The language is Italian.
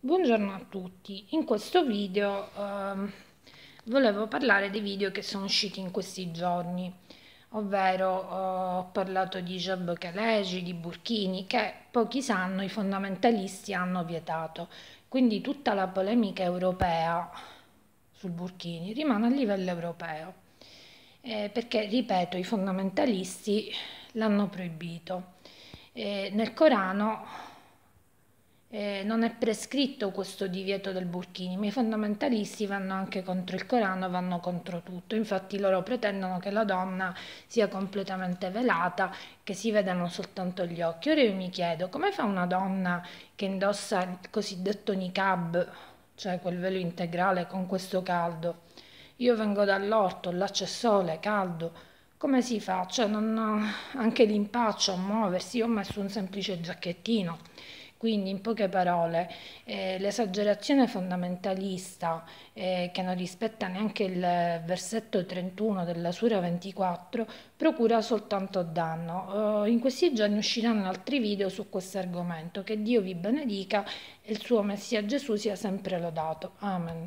Buongiorno a tutti, in questo video ehm, volevo parlare dei video che sono usciti in questi giorni, ovvero eh, ho parlato di Job Kaleji, di Burkini, che pochi sanno i fondamentalisti hanno vietato, quindi tutta la polemica europea sul Burkini rimane a livello europeo, eh, perché, ripeto, i fondamentalisti l'hanno proibito. Eh, nel Corano non è prescritto questo divieto del burkini, ma i fondamentalisti vanno anche contro il Corano, vanno contro tutto, infatti loro pretendono che la donna sia completamente velata, che si vedano soltanto gli occhi. Ora io mi chiedo come fa una donna che indossa il cosiddetto niqab, cioè quel velo integrale con questo caldo? Io vengo dall'orto, là c'è sole, caldo, come si fa? Cioè, non, anche l'impaccio a muoversi, io ho messo un semplice giacchettino. Quindi in poche parole eh, l'esagerazione fondamentalista eh, che non rispetta neanche il versetto 31 della Sura 24 procura soltanto danno. Eh, in questi giorni usciranno altri video su questo argomento. Che Dio vi benedica e il suo Messia Gesù sia sempre lodato. Amen.